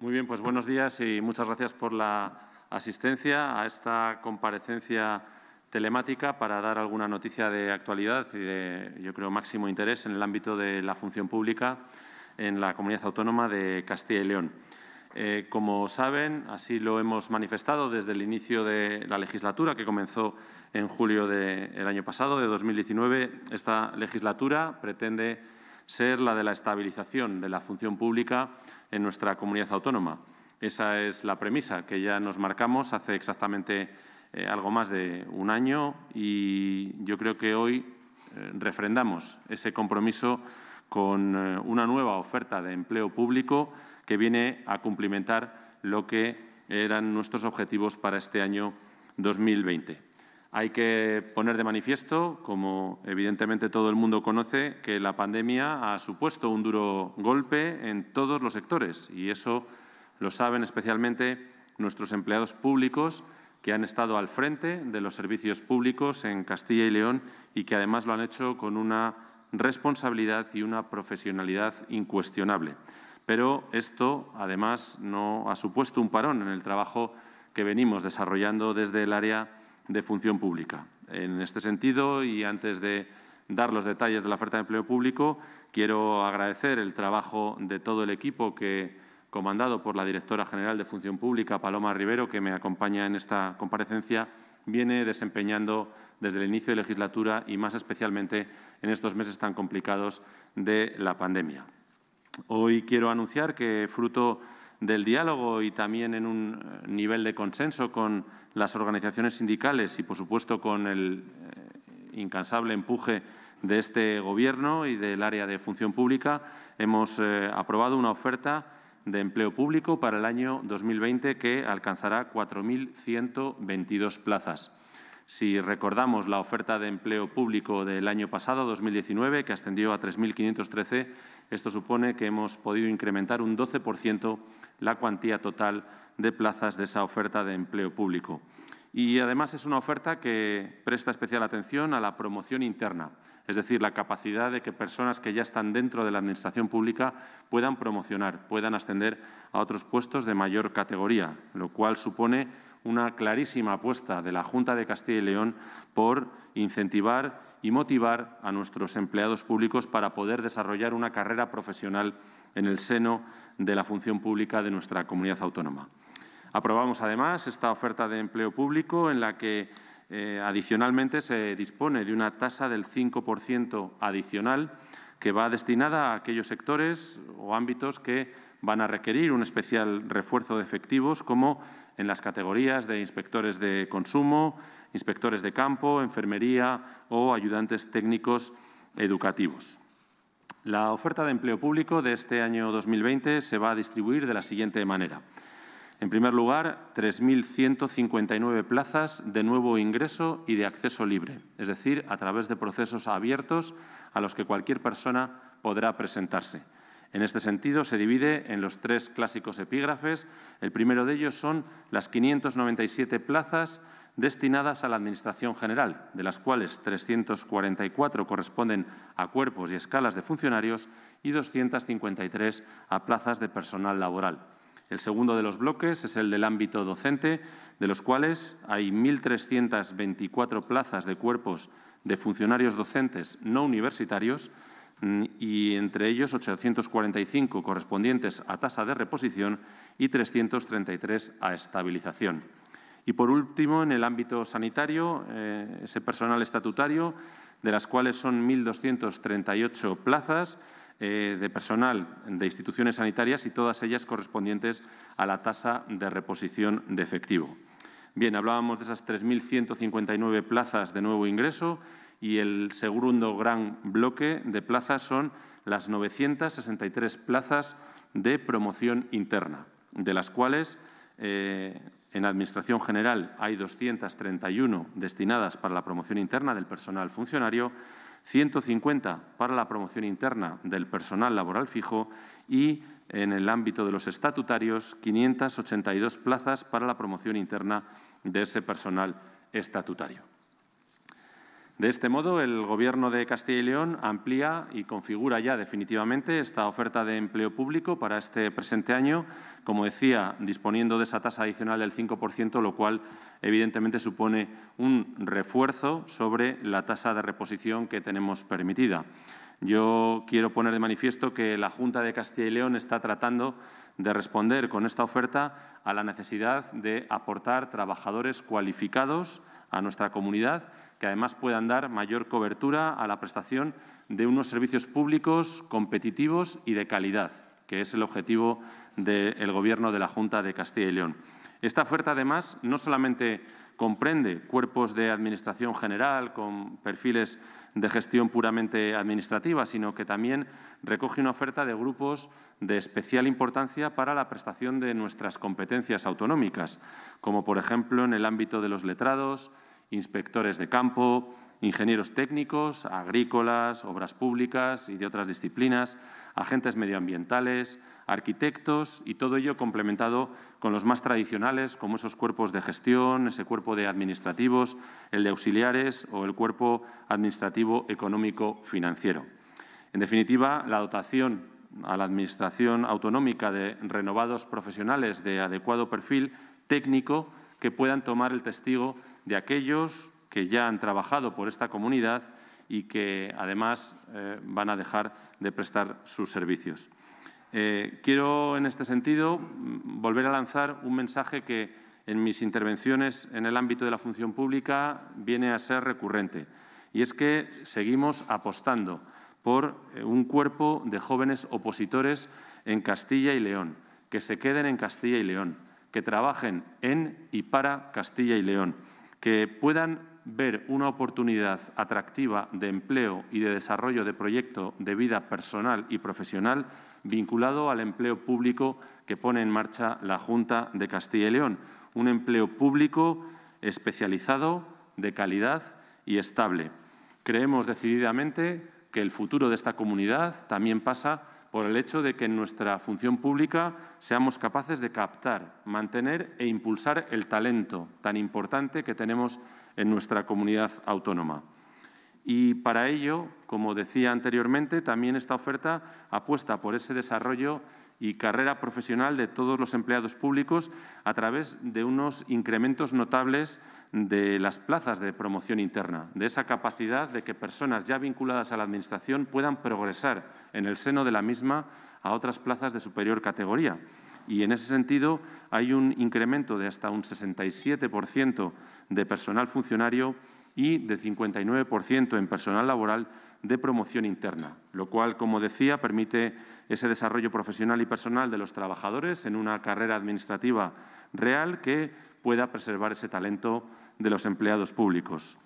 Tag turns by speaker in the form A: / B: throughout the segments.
A: Muy bien, pues buenos días y muchas gracias por la asistencia a esta comparecencia telemática para dar alguna noticia de actualidad y de, yo creo, máximo interés en el ámbito de la función pública en la comunidad autónoma de Castilla y León. Eh, como saben, así lo hemos manifestado desde el inicio de la legislatura, que comenzó en julio del año pasado, de 2019. Esta legislatura pretende ser la de la estabilización de la función pública en nuestra comunidad autónoma. Esa es la premisa que ya nos marcamos hace exactamente eh, algo más de un año y yo creo que hoy eh, refrendamos ese compromiso con eh, una nueva oferta de empleo público que viene a cumplimentar lo que eran nuestros objetivos para este año 2020. Hay que poner de manifiesto, como evidentemente todo el mundo conoce, que la pandemia ha supuesto un duro golpe en todos los sectores y eso lo saben especialmente nuestros empleados públicos que han estado al frente de los servicios públicos en Castilla y León y que además lo han hecho con una responsabilidad y una profesionalidad incuestionable. Pero esto, además, no ha supuesto un parón en el trabajo que venimos desarrollando desde el área de función pública. En este sentido, y antes de dar los detalles de la oferta de empleo público, quiero agradecer el trabajo de todo el equipo que, comandado por la directora general de Función Pública, Paloma Rivero, que me acompaña en esta comparecencia, viene desempeñando desde el inicio de legislatura y más especialmente en estos meses tan complicados de la pandemia. Hoy quiero anunciar que, fruto del diálogo y también en un eh, nivel de consenso con las organizaciones sindicales y, por supuesto, con el eh, incansable empuje de este Gobierno y del área de función pública, hemos eh, aprobado una oferta de empleo público para el año 2020, que alcanzará 4.122 plazas. Si recordamos la oferta de empleo público del año pasado, 2019, que ascendió a 3.513, esto supone que hemos podido incrementar un 12% la cuantía total de plazas de esa oferta de empleo público. Y además es una oferta que presta especial atención a la promoción interna. Es decir, la capacidad de que personas que ya están dentro de la Administración pública puedan promocionar, puedan ascender a otros puestos de mayor categoría, lo cual supone una clarísima apuesta de la Junta de Castilla y León por incentivar y motivar a nuestros empleados públicos para poder desarrollar una carrera profesional en el seno de la función pública de nuestra comunidad autónoma. Aprobamos, además, esta oferta de empleo público en la que eh, adicionalmente, se dispone de una tasa del 5% adicional que va destinada a aquellos sectores o ámbitos que van a requerir un especial refuerzo de efectivos, como en las categorías de inspectores de consumo, inspectores de campo, enfermería o ayudantes técnicos educativos. La oferta de empleo público de este año 2020 se va a distribuir de la siguiente manera. En primer lugar, 3.159 plazas de nuevo ingreso y de acceso libre, es decir, a través de procesos abiertos a los que cualquier persona podrá presentarse. En este sentido, se divide en los tres clásicos epígrafes. El primero de ellos son las 597 plazas destinadas a la Administración General, de las cuales 344 corresponden a cuerpos y escalas de funcionarios y 253 a plazas de personal laboral. El segundo de los bloques es el del ámbito docente, de los cuales hay 1.324 plazas de cuerpos de funcionarios docentes no universitarios mm, y entre ellos 845 correspondientes a tasa de reposición y 333 a estabilización. Y por último, en el ámbito sanitario, eh, ese personal estatutario, de las cuales son 1.238 plazas, eh, de personal de instituciones sanitarias y todas ellas correspondientes a la tasa de reposición de efectivo. Bien, hablábamos de esas 3.159 plazas de nuevo ingreso y el segundo gran bloque de plazas son las 963 plazas de promoción interna, de las cuales eh, en Administración General hay 231 destinadas para la promoción interna del personal funcionario 150 para la promoción interna del personal laboral fijo y, en el ámbito de los estatutarios, 582 plazas para la promoción interna de ese personal estatutario. De este modo, el Gobierno de Castilla y León amplía y configura ya definitivamente esta oferta de empleo público para este presente año, como decía, disponiendo de esa tasa adicional del 5%, lo cual evidentemente supone un refuerzo sobre la tasa de reposición que tenemos permitida. Yo quiero poner de manifiesto que la Junta de Castilla y León está tratando de responder con esta oferta a la necesidad de aportar trabajadores cualificados a nuestra comunidad que además puedan dar mayor cobertura a la prestación de unos servicios públicos competitivos y de calidad, que es el objetivo del Gobierno de la Junta de Castilla y León. Esta oferta, además, no solamente comprende cuerpos de administración general con perfiles de gestión puramente administrativa, sino que también recoge una oferta de grupos de especial importancia para la prestación de nuestras competencias autonómicas, como por ejemplo en el ámbito de los letrados, inspectores de campo, ingenieros técnicos, agrícolas, obras públicas y de otras disciplinas, agentes medioambientales, arquitectos y todo ello complementado con los más tradicionales como esos cuerpos de gestión, ese cuerpo de administrativos, el de auxiliares o el cuerpo administrativo económico financiero. En definitiva, la dotación a la Administración autonómica de renovados profesionales de adecuado perfil técnico que puedan tomar el testigo de aquellos que ya han trabajado por esta comunidad y que además eh, van a dejar de prestar sus servicios. Eh, quiero, en este sentido, mm, volver a lanzar un mensaje que en mis intervenciones en el ámbito de la función pública viene a ser recurrente, y es que seguimos apostando por eh, un cuerpo de jóvenes opositores en Castilla y León, que se queden en Castilla y León que trabajen en y para Castilla y León, que puedan ver una oportunidad atractiva de empleo y de desarrollo de proyecto de vida personal y profesional vinculado al empleo público que pone en marcha la Junta de Castilla y León. Un empleo público especializado, de calidad y estable. Creemos decididamente que el futuro de esta comunidad también pasa por el hecho de que en nuestra función pública seamos capaces de captar, mantener e impulsar el talento tan importante que tenemos en nuestra comunidad autónoma. Y para ello, como decía anteriormente, también esta oferta apuesta por ese desarrollo y carrera profesional de todos los empleados públicos a través de unos incrementos notables de las plazas de promoción interna, de esa capacidad de que personas ya vinculadas a la Administración puedan progresar en el seno de la misma a otras plazas de superior categoría. Y en ese sentido hay un incremento de hasta un 67% de personal funcionario y de 59% en personal laboral de promoción interna, lo cual, como decía, permite ese desarrollo profesional y personal de los trabajadores en una carrera administrativa real que pueda preservar ese talento de los empleados públicos.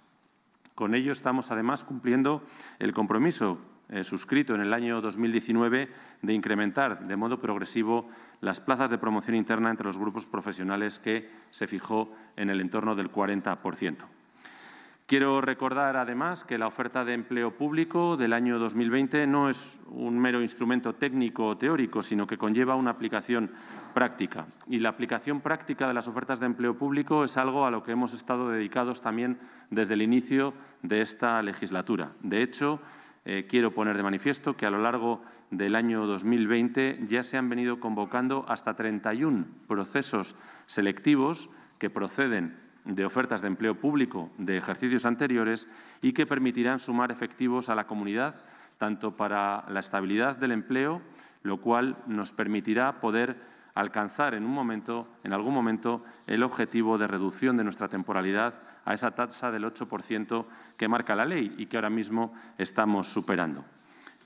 A: Con ello estamos además cumpliendo el compromiso eh, suscrito en el año 2019 de incrementar de modo progresivo las plazas de promoción interna entre los grupos profesionales que se fijó en el entorno del 40%. Quiero recordar, además, que la oferta de empleo público del año 2020 no es un mero instrumento técnico o teórico, sino que conlleva una aplicación práctica. Y la aplicación práctica de las ofertas de empleo público es algo a lo que hemos estado dedicados también desde el inicio de esta legislatura. De hecho, eh, quiero poner de manifiesto que a lo largo del año 2020 ya se han venido convocando hasta 31 procesos selectivos que proceden de ofertas de empleo público de ejercicios anteriores y que permitirán sumar efectivos a la comunidad, tanto para la estabilidad del empleo, lo cual nos permitirá poder alcanzar en, un momento, en algún momento el objetivo de reducción de nuestra temporalidad a esa tasa del 8% que marca la ley y que ahora mismo estamos superando.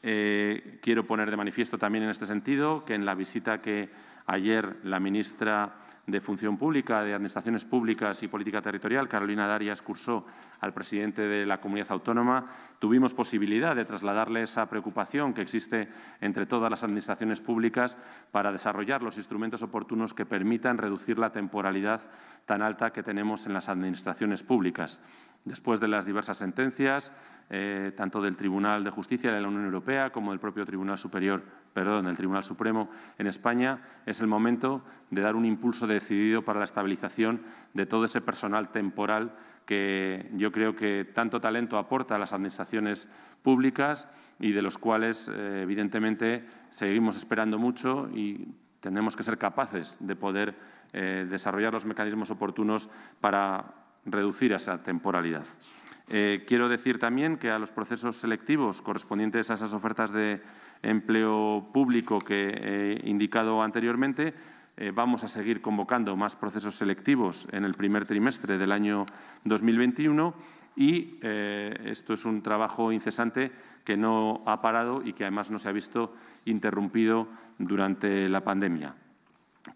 A: Eh, quiero poner de manifiesto también en este sentido que en la visita que ayer la ministra de Función Pública, de Administraciones Públicas y Política Territorial, Carolina Darias cursó al presidente de la comunidad autónoma, tuvimos posibilidad de trasladarle esa preocupación que existe entre todas las administraciones públicas para desarrollar los instrumentos oportunos que permitan reducir la temporalidad tan alta que tenemos en las administraciones públicas. Después de las diversas sentencias, eh, tanto del Tribunal de Justicia de la Unión Europea como del propio Tribunal Superior, perdón, del Tribunal Supremo en España, es el momento de dar un impulso decidido para la estabilización de todo ese personal temporal que yo creo que tanto talento aporta a las administraciones públicas y de los cuales, eh, evidentemente, seguimos esperando mucho y tenemos que ser capaces de poder eh, desarrollar los mecanismos oportunos para reducir esa temporalidad. Eh, quiero decir también que a los procesos selectivos correspondientes a esas ofertas de empleo público que he eh, indicado anteriormente, eh, vamos a seguir convocando más procesos selectivos en el primer trimestre del año 2021 y esto es un trabajo incesante que no ha parado y que además no se ha visto interrumpido durante la pandemia.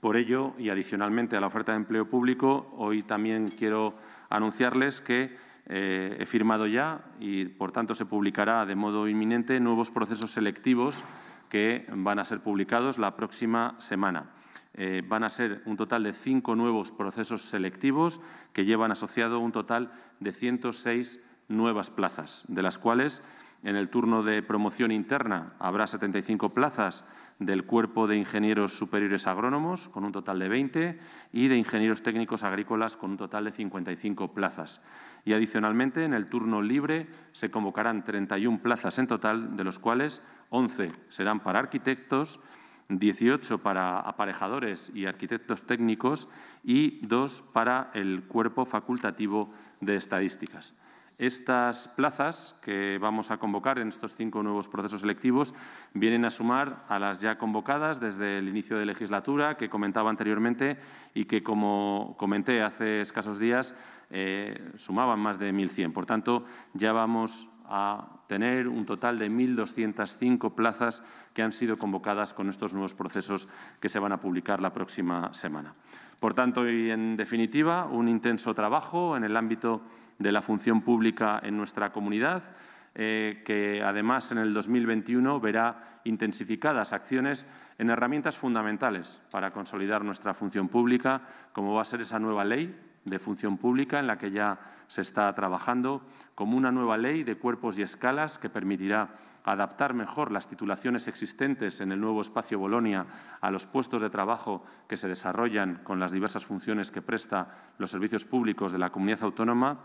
A: Por ello, y adicionalmente a la oferta de empleo público, hoy también quiero anunciarles que eh, he firmado ya y, por tanto, se publicará de modo inminente nuevos procesos selectivos que van a ser publicados la próxima semana. Eh, van a ser un total de cinco nuevos procesos selectivos que llevan asociado un total de 106 nuevas plazas, de las cuales en el turno de promoción interna habrá 75 plazas del cuerpo de ingenieros superiores agrónomos, con un total de 20, y de ingenieros técnicos agrícolas, con un total de 55 plazas. Y adicionalmente, en el turno libre se convocarán 31 plazas en total, de los cuales 11 serán para arquitectos, 18 para aparejadores y arquitectos técnicos y 2 para el cuerpo facultativo de estadísticas. Estas plazas que vamos a convocar en estos cinco nuevos procesos electivos vienen a sumar a las ya convocadas desde el inicio de legislatura que comentaba anteriormente y que, como comenté hace escasos días, eh, sumaban más de 1.100. Por tanto, ya vamos a tener un total de 1.205 plazas que han sido convocadas con estos nuevos procesos que se van a publicar la próxima semana. Por tanto, y en definitiva, un intenso trabajo en el ámbito de la función pública en nuestra comunidad, eh, que además en el 2021 verá intensificadas acciones en herramientas fundamentales para consolidar nuestra función pública, como va a ser esa nueva ley de función pública en la que ya se está trabajando, como una nueva ley de cuerpos y escalas que permitirá adaptar mejor las titulaciones existentes en el nuevo espacio Bolonia a los puestos de trabajo que se desarrollan con las diversas funciones que presta los servicios públicos de la comunidad autónoma,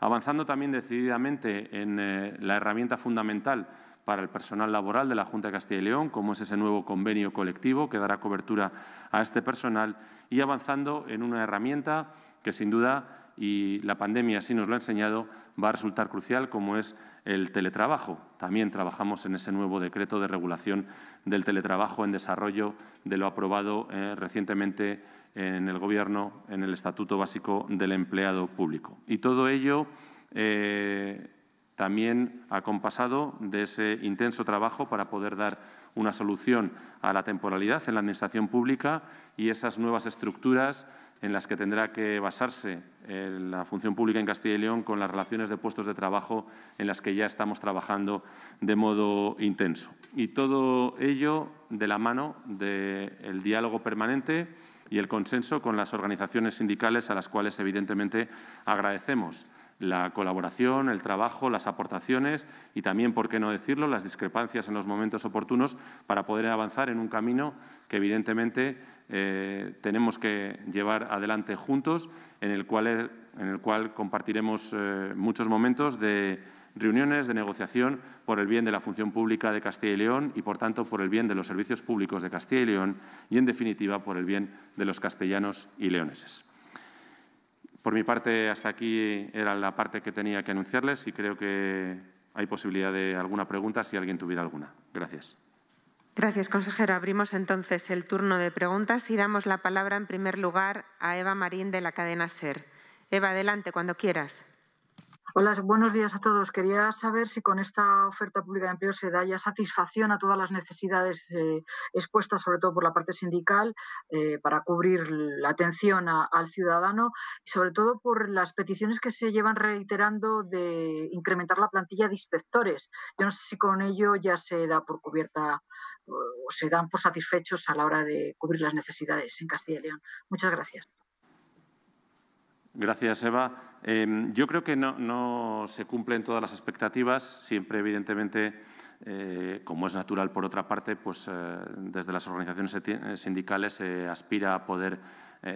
A: avanzando también decididamente en eh, la herramienta fundamental para el personal laboral de la Junta de Castilla y León, como es ese nuevo convenio colectivo que dará cobertura a este personal, y avanzando en una herramienta que sin duda, y la pandemia así nos lo ha enseñado, va a resultar crucial, como es el teletrabajo. También trabajamos en ese nuevo decreto de regulación del teletrabajo en desarrollo de lo aprobado eh, recientemente en el Gobierno en el Estatuto Básico del Empleado Público. Y todo ello eh, también ha compasado de ese intenso trabajo para poder dar una solución a la temporalidad en la Administración pública y esas nuevas estructuras en las que tendrá que basarse eh, la función pública en Castilla y León con las relaciones de puestos de trabajo en las que ya estamos trabajando de modo intenso. Y todo ello de la mano del diálogo permanente y el consenso con las organizaciones sindicales a las cuales evidentemente agradecemos la colaboración, el trabajo, las aportaciones y también, por qué no decirlo, las discrepancias en los momentos oportunos para poder avanzar en un camino que evidentemente eh, tenemos que llevar adelante juntos, en el cual, eh, compartiremos eh, muchos momentos de reuniones de negociación por el bien de la función pública de Castilla y León y, por tanto, por el bien de los servicios públicos de Castilla y León y, en definitiva, por el bien de los castellanos y leoneses. Por mi parte, hasta aquí era la parte que tenía que anunciarles y creo que hay posibilidad de alguna pregunta si alguien tuviera alguna. Gracias.
B: Gracias, consejero. Abrimos entonces el turno de preguntas y damos la palabra en primer lugar a Eva Marín de la cadena SER. Eva, adelante cuando quieras. Hola,
C: buenos días a todos. Quería saber si con esta oferta pública de empleo se da ya satisfacción a todas las necesidades eh, expuestas, sobre todo por la parte sindical, eh, para cubrir la atención al ciudadano, y sobre todo por las peticiones que se llevan reiterando de incrementar la plantilla de inspectores. Yo no sé si con ello ya se da por cubierta o se dan por satisfechos a la hora de cubrir las necesidades en Castilla y León. Muchas gracias.
A: Gracias, Eva. Em, yo creo que no, se cumplen todas las expectativas. Siempre, evidentemente, eh, como es natural por otra parte, pues eh, desde las organizaciones eh, sindicales se aspira a poder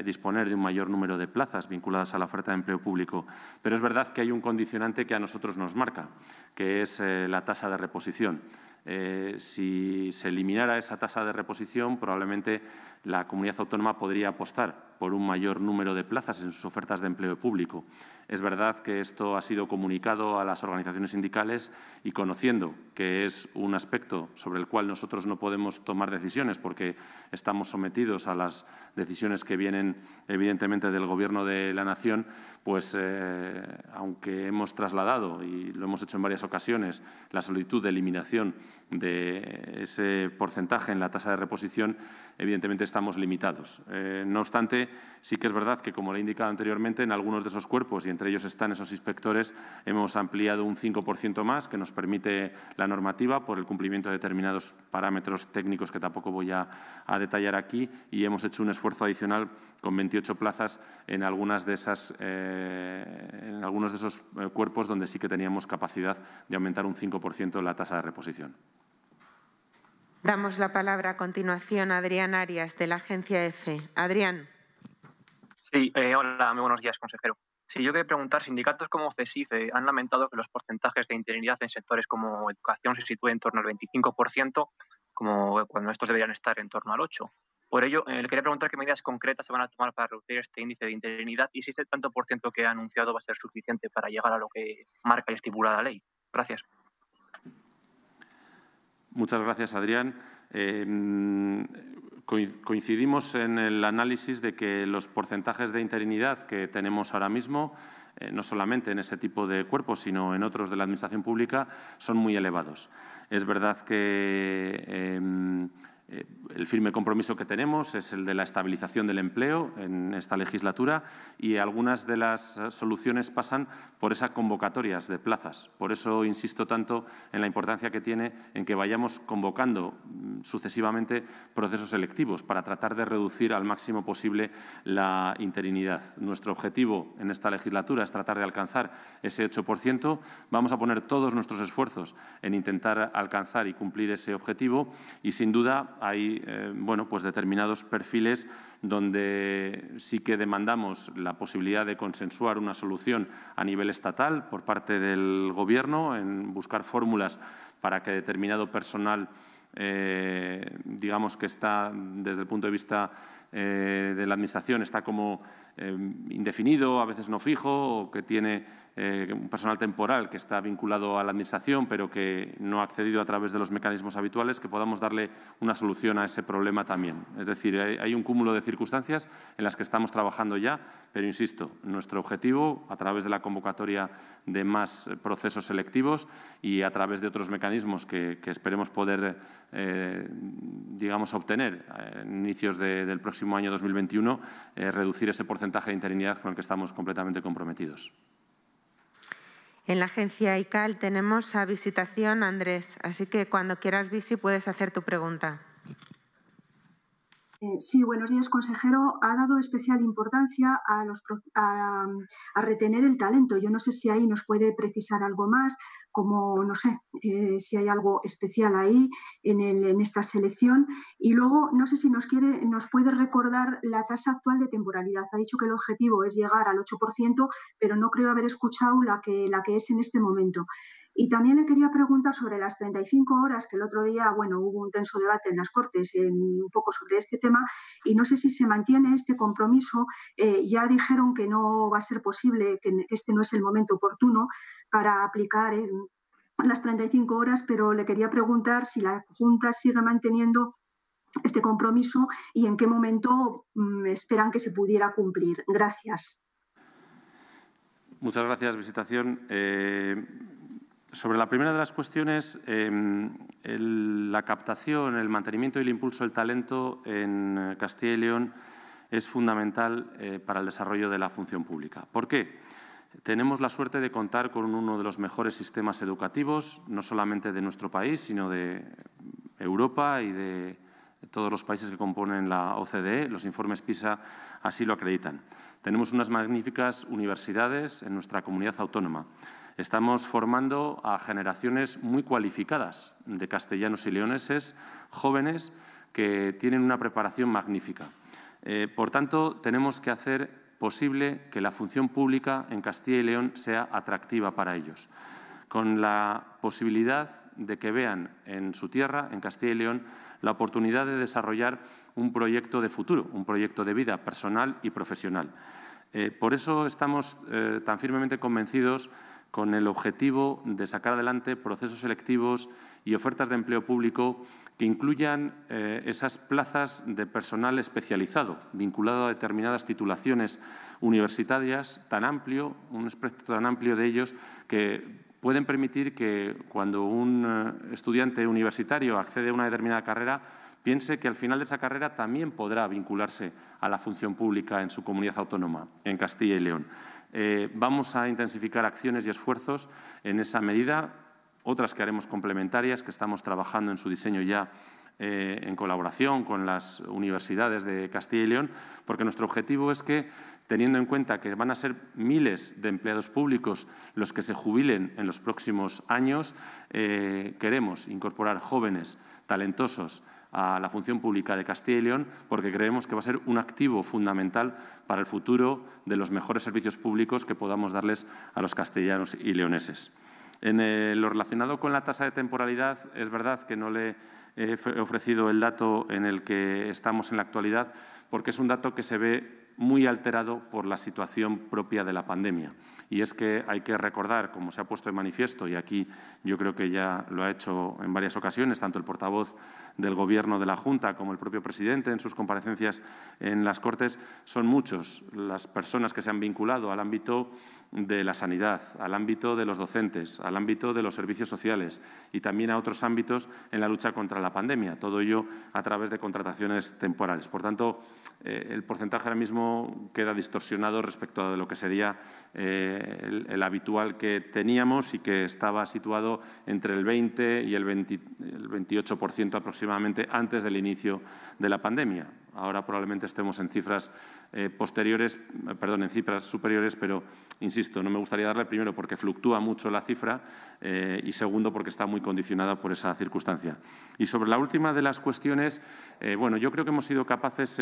A: disponer de un mayor número de plazas vinculadas a la oferta de empleo público. Pero es verdad que hay un condicionante que a nosotros nos marca, que es la tasa de reposición. Eh, si se eliminara esa tasa de reposición, probablemente la comunidad autónoma podría apostar por un mayor número de plazas en sus ofertas de empleo público. Es verdad que esto ha sido comunicado a las organizaciones sindicales y conociendo que es un aspecto sobre el cual nosotros no podemos tomar decisiones porque estamos sometidos a las decisiones que vienen evidentemente del Gobierno de la Nación, pues eh, aunque hemos trasladado y lo hemos hecho en varias ocasiones la solicitud de eliminación de ese porcentaje en la tasa de reposición, evidentemente estamos limitados. Eh, no obstante, sí que es verdad que, como le he indicado anteriormente, en algunos de esos cuerpos, y entre ellos están esos inspectores, hemos ampliado un 5% más que nos permite la normativa por el cumplimiento de determinados parámetros técnicos que tampoco voy a, a detallar aquí, y hemos hecho un esfuerzo adicional con 28 plazas en, algunas de esas, eh, en algunos de esos eh, cuerpos donde sí que teníamos capacidad de aumentar un 5% la tasa de reposición.
B: Damos la palabra a continuación a Adrián Arias, de la Agencia EFE. Adrián.
A: Sí, eh, hola, muy buenos días, consejero. Sí, yo quería preguntar, sindicatos como CESIF han lamentado que los porcentajes de interinidad en sectores como educación se sitúen en torno al 25%,
C: como cuando estos deberían estar en torno al 8%. Por ello, eh, le quería preguntar qué medidas concretas se van a tomar
A: para reducir este índice de interinidad y si ese tanto por ciento que ha anunciado va a ser suficiente para llegar a lo que marca y estipula la ley. Gracias. Muchas gracias, Adrián. Em, coincidimos en el análisis de que los porcentajes de interinidad que tenemos ahora mismo, eh, no solamente en ese tipo de cuerpos, sino en otros de la Administración pública, son muy elevados. Es verdad que… Em, eh, el firme compromiso que tenemos es el de la estabilización del empleo en esta legislatura y algunas de las soluciones pasan por esas convocatorias de plazas. Por eso insisto tanto en la importancia que tiene en que vayamos convocando mm, sucesivamente procesos selectivos para tratar de reducir al máximo posible la interinidad. Nuestro objetivo en esta legislatura es tratar de alcanzar ese 8%. Vamos a poner todos nuestros esfuerzos en intentar alcanzar y cumplir ese objetivo y, sin duda, hay eh, bueno, pues determinados perfiles donde sí que demandamos la posibilidad de consensuar una solución a nivel estatal por parte del Gobierno, en buscar fórmulas para que determinado personal, eh, digamos que está desde el punto de vista eh, de la Administración, está como indefinido, a veces no fijo o que tiene eh, un personal temporal que está vinculado a la Administración, pero que no ha accedido a través de los mecanismos habituales, que podamos darle una solución a ese problema también. Es decir, hay, un cúmulo de circunstancias en las que estamos trabajando ya, pero insisto, nuestro objetivo, a través de la convocatoria de más procesos selectivos y a través de otros mecanismos que, esperemos poder, eh, digamos, obtener a inicios del próximo año 2021, eh, reducir ese porcentaje de interinidad con el que estamos completamente comprometidos.
B: En la agencia ICAL tenemos a Visitación Andrés, así que cuando quieras, Visi, puedes hacer tu pregunta.
C: Eh, sí, buenos días, consejero. Ha dado especial importancia a, los, retener el talento. Yo no sé si ahí nos puede precisar algo más, como, no sé, eh, si hay algo especial ahí en, esta selección. Y luego, no sé si nos, quiere, nos puede recordar la tasa actual de temporalidad. Ha dicho que el objetivo es llegar al 8%, pero no creo haber escuchado la que, la que es en este momento. Y también le quería preguntar sobre las 35 horas, que el otro día, bueno, hubo un tenso debate en las Cortes un poco sobre este tema, y no sé si se mantiene este compromiso. Eh, ya dijeron que no va a ser posible, que este no es el momento oportuno para aplicar las 35 horas, pero le quería preguntar si la Junta sigue manteniendo este compromiso y en qué momento mm, esperan que se pudiera cumplir. Gracias.
A: Muchas gracias, Visitación. Eh, sobre la primera de las cuestiones, em, la captación, el mantenimiento y el impulso del talento en eh, Castilla y León es fundamental eh, para el desarrollo de la función pública. ¿Por qué? Tenemos la suerte de contar con uno de los mejores sistemas educativos, no solamente de nuestro país, sino de Europa y de todos los países que componen la OCDE. Los informes PISA así lo acreditan. Tenemos unas magníficas universidades en nuestra comunidad autónoma. Estamos formando a generaciones muy cualificadas de castellanos y leoneses, jóvenes que tienen una preparación magnífica. Eh, por tanto, tenemos que hacer posible que la función pública en Castilla y León sea atractiva para ellos, con la posibilidad de que vean en su tierra, en Castilla y León, la oportunidad de desarrollar un proyecto de futuro, un proyecto de vida personal y profesional. Eh, por eso estamos eh, tan firmemente convencidos con el objetivo de sacar adelante procesos selectivos y ofertas de empleo público que incluyan eh, esas plazas de personal especializado vinculado a determinadas titulaciones universitarias tan amplio, un espectro tan amplio de ellos que pueden permitir que cuando un eh, estudiante universitario accede a una determinada carrera piense que al final de esa carrera también podrá vincularse a la función pública en su comunidad autónoma, en Castilla y León. Eh, vamos a intensificar acciones y esfuerzos en esa medida, otras que haremos complementarias, que estamos trabajando en su diseño ya eh, en colaboración con las universidades de Castilla y León, porque nuestro objetivo es que, teniendo en cuenta que van a ser miles de empleados públicos los que se jubilen en los próximos años, eh, queremos incorporar jóvenes talentosos a la función pública de Castilla y León porque creemos que va a ser un activo fundamental para el futuro de los mejores servicios públicos que podamos darles a los castellanos y leoneses. En eh, lo relacionado con la tasa de temporalidad, es verdad que no le he ofrecido el dato en el que estamos en la actualidad porque es un dato que se ve muy alterado por la situación propia de la pandemia. Y es que hay que recordar, como se ha puesto de manifiesto, y aquí yo creo que ya lo ha hecho en varias ocasiones, tanto el portavoz del Gobierno de la Junta, como el propio presidente en sus comparecencias en las Cortes, son muchos las personas que se han vinculado al ámbito de la sanidad, al ámbito de los docentes, al ámbito de los servicios sociales y también a otros ámbitos en la lucha contra la pandemia. Todo ello a través de contrataciones temporales. Por tanto, eh, el porcentaje ahora mismo queda distorsionado respecto a lo que sería eh, el, habitual que teníamos y que estaba situado entre el 20 y el 28% aproximadamente antes del inicio de la pandemia. Ahora probablemente estemos en cifras eh, posteriores, perdón, en cifras superiores, pero insisto, no me gustaría darle primero porque fluctúa mucho la cifra eh, y segundo porque está muy condicionada por esa circunstancia. Y sobre la última de las cuestiones, eh, bueno, yo creo que hemos sido capaces,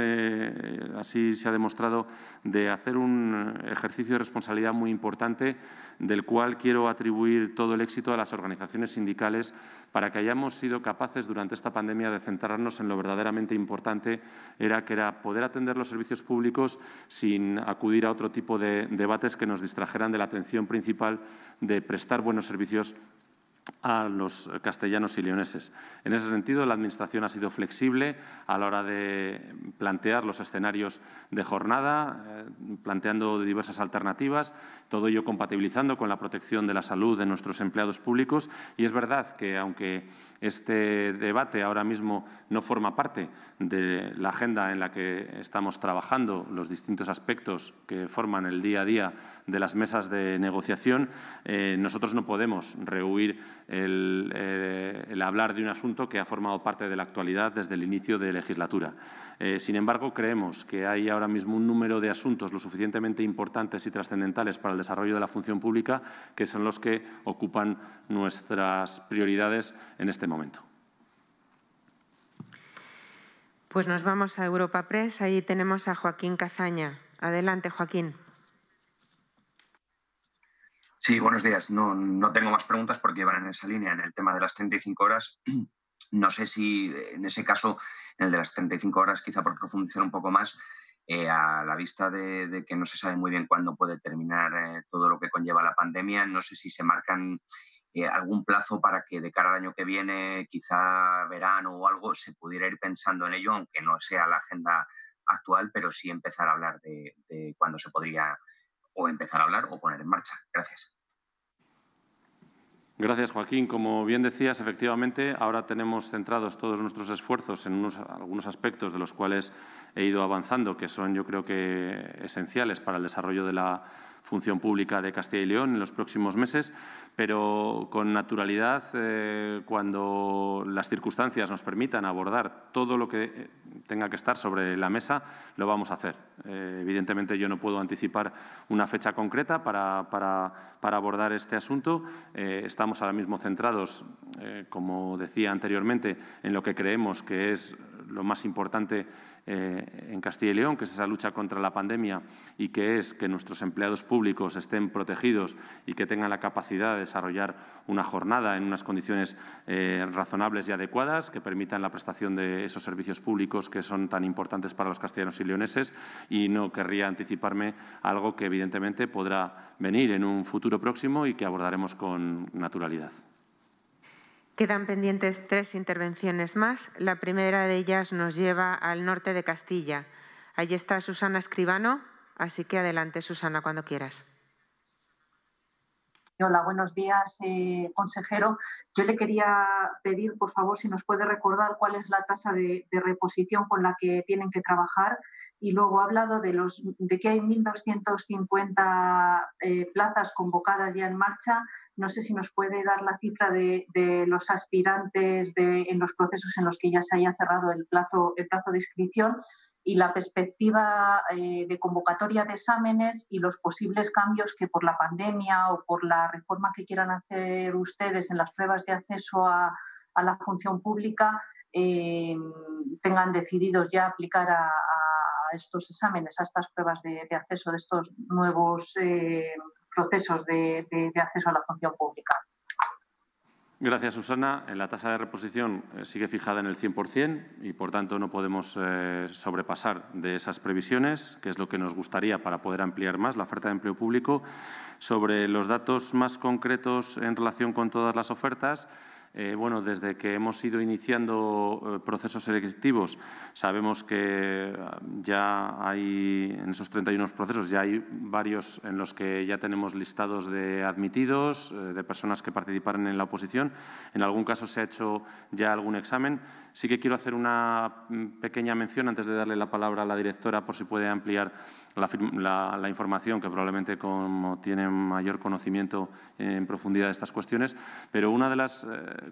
A: así se ha demostrado, de hacer un ejercicio de responsabilidad muy importante del cual quiero atribuir todo el éxito a las organizaciones sindicales para que hayamos sido capaces durante esta pandemia de centrarnos en lo verdaderamente importante, era que era poder atender los servicios públicos sin acudir a otro tipo de debates que nos distrajeran de la atención principal de prestar buenos servicios a los castellanos y leoneses. En ese sentido, la Administración ha sido flexible a la hora de plantear los escenarios de jornada, eh, planteando diversas alternativas, todo ello compatibilizando con la protección de la salud de nuestros empleados públicos. Y es verdad que, aunque este debate ahora mismo no forma parte de la agenda en la que estamos trabajando, los distintos aspectos que forman el día a día de las mesas de negociación, eh, nosotros no podemos rehuir el, eh, el hablar de un asunto que ha formado parte de la actualidad desde el inicio de legislatura. Eh, sin embargo, creemos que hay ahora mismo un número de asuntos lo suficientemente importantes y trascendentales para el desarrollo de la función pública que son los que ocupan nuestras prioridades en este momento.
B: Pues nos vamos a Europa Press. Ahí tenemos a Joaquín Cazaña. Adelante, Joaquín. Sí, buenos días. No, no tengo más preguntas porque van en esa línea, en el tema de las 35 horas. No sé si eh, en ese caso, en el de las 35 horas, quizá por profundizar un poco más, eh, a la vista de, que no se sabe muy bien cuándo puede terminar eh, todo lo que conlleva la pandemia, no sé si se marcan algún plazo para que de cara al año que viene, quizá verano o algo, se pudiera ir pensando en ello, aunque no sea la agenda actual, pero sí empezar a hablar de, de cuándo se podría o empezar a hablar o poner en marcha. Gracias.
A: Gracias, Joaquín. Como bien decías, efectivamente, ahora tenemos centrados todos nuestros esfuerzos en unos, algunos aspectos de los cuales he ido avanzando, que son, yo creo que, esenciales para el desarrollo de la función pública de Castilla y León en los próximos meses, pero con naturalidad, eh, cuando las circunstancias nos permitan abordar todo lo que eh, tenga que estar sobre la mesa, lo vamos a hacer. Eh, evidentemente, yo no puedo anticipar una fecha concreta para, para, para abordar este asunto. estamos ahora mismo centrados, como decía anteriormente, en lo que creemos que es lo más importante eh, en Castilla y León, que es esa lucha contra la pandemia y que es que nuestros empleados públicos estén protegidos y que tengan la capacidad de desarrollar una jornada en unas condiciones eh, razonables y adecuadas que permitan la prestación de esos servicios públicos que son tan importantes para los castellanos y leoneses y no querría anticiparme algo que evidentemente podrá venir en un futuro próximo y que abordaremos con naturalidad.
B: Quedan pendientes tres intervenciones más. La primera de ellas nos lleva al norte de Castilla. Allí está Susana Escribano, así que adelante Susana cuando quieras.
C: Hola, buenos días, eh, consejero. Yo le quería pedir, por favor, si nos puede recordar cuál es la tasa de, reposición con la que tienen que trabajar. Y luego ha hablado de, los, de que hay 1.250 eh, plazas convocadas ya en marcha, no sé si nos puede dar la cifra de, los aspirantes en los procesos en los que ya se haya cerrado el plazo, el plazo de inscripción y la perspectiva eh, de convocatoria de exámenes y los posibles cambios que por la pandemia o por la reforma que quieran hacer ustedes en las pruebas de acceso a, la función pública eh, tengan decididos ya aplicar a, estos exámenes, a estas pruebas de, acceso de estos nuevos eh, procesos de, acceso a la función pública.
A: Gracias, Susana. Eh, la tasa de reposición eh, sigue fijada en el 100% y, por tanto, no podemos eh, sobrepasar de esas previsiones, que es lo que nos gustaría para poder ampliar más la oferta de empleo público. Sobre los datos más concretos en relación con todas las ofertas, eh, bueno, desde que hemos ido iniciando eh, procesos selectivos, sabemos que eh, ya hay, en esos 31 procesos, ya hay varios en los que ya tenemos listados de admitidos, de personas que participaron en la oposición. En algún caso se ha hecho ya algún examen. Sí que quiero hacer una mm, pequeña mención antes de darle la palabra a la directora por si puede ampliar la, la, información, que probablemente como tiene mayor conocimiento en profundidad de estas cuestiones, pero una de las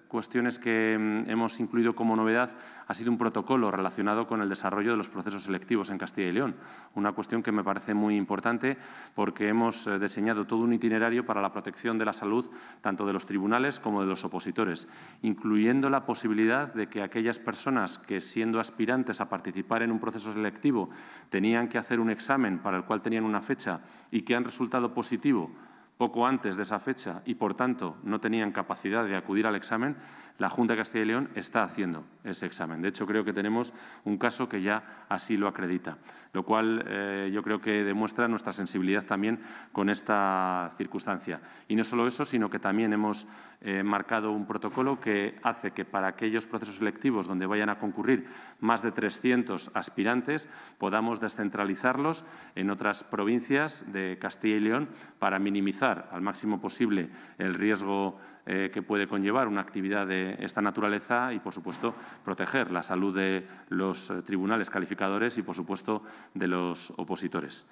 A: cuestiones que mm, hemos incluido como novedad ha sido un protocolo relacionado con el desarrollo de los procesos selectivos en Castilla y León. Una cuestión que me parece muy importante porque hemos eh, diseñado todo un itinerario para la protección de la salud tanto de los tribunales como de los opositores, incluyendo la posibilidad de que aquellas personas que siendo aspirantes a participar en un proceso selectivo tenían que hacer un examen para el cual tenían una fecha y que han resultado positivo poco antes de esa fecha y, por tanto, no tenían capacidad de acudir al examen, la Junta de Castilla y León está haciendo ese examen. De hecho, creo que tenemos un caso que ya así lo acredita, lo cual eh, yo creo que demuestra nuestra sensibilidad también con esta circunstancia. Y no solo eso, sino que también hemos eh, marcado un protocolo que hace que para aquellos procesos selectivos donde vayan a concurrir más de 300 aspirantes, podamos descentralizarlos en otras provincias de Castilla y León para minimizar al máximo posible el riesgo eh, que puede conllevar una actividad de esta naturaleza y, por supuesto, proteger la salud de los eh, tribunales calificadores y, por supuesto, de los opositores.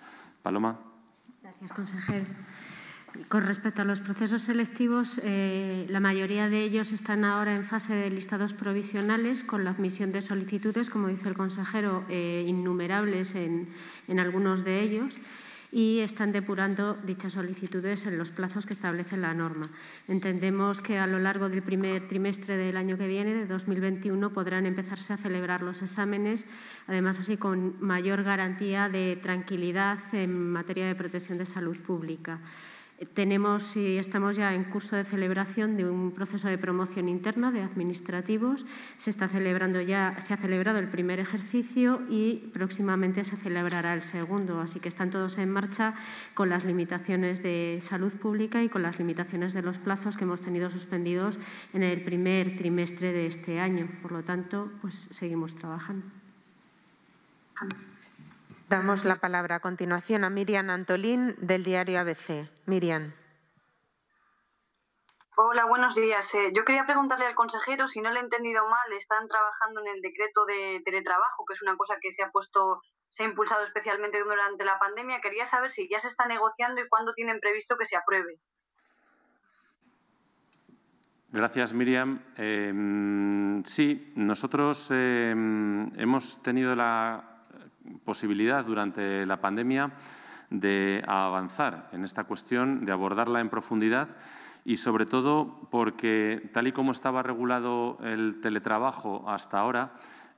A: Paloma.
C: Gracias, consejero. Con respecto a los procesos selectivos, eh, la mayoría de ellos están ahora en fase de listados provisionales con la admisión de solicitudes, como dice el consejero, innumerables en algunos de ellos y están depurando dichas solicitudes en los plazos que establece la norma. Entendemos que a lo largo del primer trimestre del año que viene, de 2021, podrán empezarse a celebrar los exámenes, además así con mayor garantía de tranquilidad en materia de protección de salud pública. Tenemos y estamos ya en curso de celebración de un proceso de promoción interna de administrativos. Se, está celebrando ya, se ha celebrado el primer ejercicio y próximamente se celebrará el segundo. Así que están todos en marcha con las limitaciones de salud pública y con las limitaciones de los plazos que hemos tenido suspendidos en el primer trimestre de este año. Por lo tanto, pues
B: seguimos trabajando. Damos la palabra a continuación a Miriam Antolín del diario ABC. Miriam.
C: Hola, buenos días. Eh, yo quería preguntarle al consejero si no le he entendido mal, están trabajando en el decreto de teletrabajo, que es una cosa que se ha puesto, se ha impulsado especialmente durante la pandemia. Quería saber si ya se está negociando y cuándo tienen previsto que se apruebe.
A: Gracias, Miriam. Eh, mm, sí, nosotros eh, mm, hemos tenido la posibilidad durante la pandemia de avanzar en esta cuestión, de abordarla en profundidad y sobre todo porque tal y como estaba regulado el teletrabajo hasta ahora,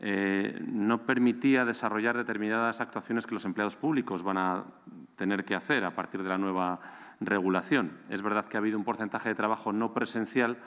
A: eh, no permitía desarrollar determinadas actuaciones que los empleados públicos van a tener que hacer a partir de la nueva regulación. Es verdad que ha habido un porcentaje de trabajo no presencial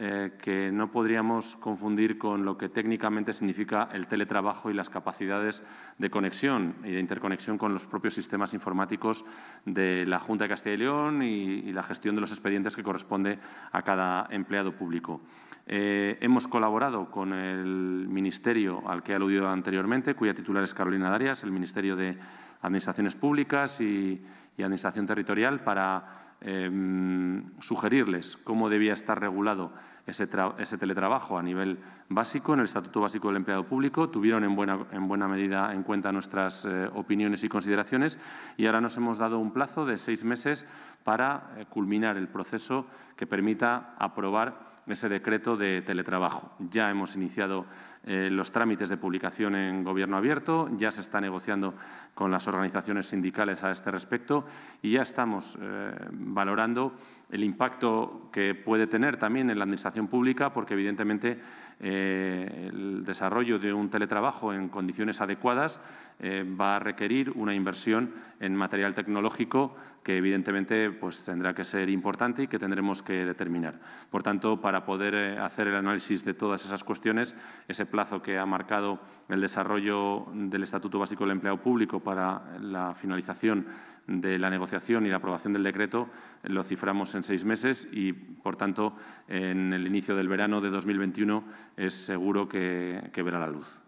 A: eh, que no podríamos confundir con lo que técnicamente significa el teletrabajo y las capacidades de conexión y de interconexión con los propios sistemas informáticos de la Junta de Castilla y León y, la gestión de los expedientes que corresponde a cada empleado público. Eh, hemos colaborado con el ministerio al que he aludido anteriormente, cuya titular es Carolina Darias, el Ministerio de Administraciones Públicas y Administración Territorial, para Em, sugerirles cómo debía estar regulado ese, teletrabajo a nivel básico en el Estatuto Básico del Empleado Público. Tuvieron en buena, medida en cuenta nuestras eh, opiniones y consideraciones y ahora nos hemos dado un plazo de seis meses para eh, culminar el proceso que permita aprobar ese decreto de teletrabajo. Ya hemos iniciado eh, los trámites de publicación en Gobierno Abierto, ya se está negociando con las organizaciones sindicales a este respecto y ya estamos eh, valorando el impacto que puede tener también en la Administración pública, porque evidentemente eh, el desarrollo de un teletrabajo en condiciones adecuadas eh, va a requerir una inversión en material tecnológico que evidentemente pues, tendrá que ser importante y que tendremos que determinar. Por tanto, para poder eh, hacer el análisis de todas esas cuestiones, ese plazo que ha marcado el desarrollo del Estatuto Básico del Empleado Público para la finalización de la negociación y la aprobación del decreto eh, lo ciframos en seis meses y, por tanto, en el inicio del verano de 2021 es seguro que, verá la luz.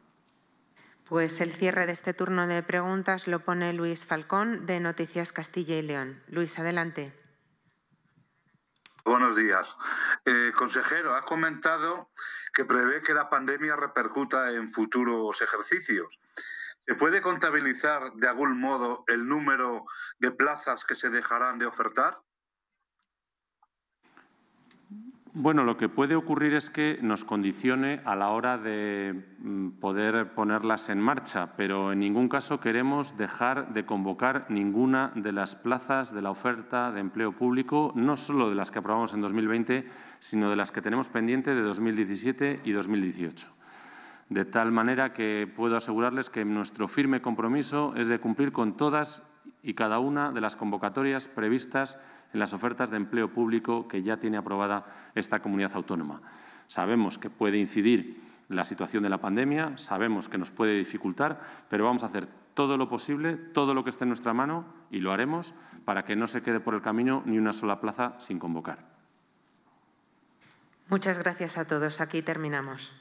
B: Pues el cierre de este turno de preguntas lo pone Luis Falcón de Noticias Castilla y León. Luis, adelante.
A: Buenos días. Eh, consejero, ha comentado que prevé que la pandemia repercuta en futuros ejercicios. ¿Se puede contabilizar de algún modo el número de plazas que se dejarán de ofertar? Bueno, lo que puede ocurrir es que nos condicione a la hora de mm, poder ponerlas en marcha, pero en ningún caso queremos dejar de convocar ninguna de las plazas de la oferta de empleo público, no solo de las que aprobamos en 2020, sino de las que tenemos pendiente de 2017 y 2018 de tal manera que puedo asegurarles que nuestro firme compromiso es de cumplir con todas y cada una de las convocatorias previstas en las ofertas de empleo público que ya tiene aprobada esta comunidad autónoma. Sabemos que puede incidir la situación de la pandemia, sabemos que nos puede dificultar, pero vamos a hacer todo lo posible, todo lo que esté en nuestra mano, y lo haremos para que no se quede por el camino ni una sola plaza sin convocar.
B: Muchas gracias a todos. Aquí terminamos.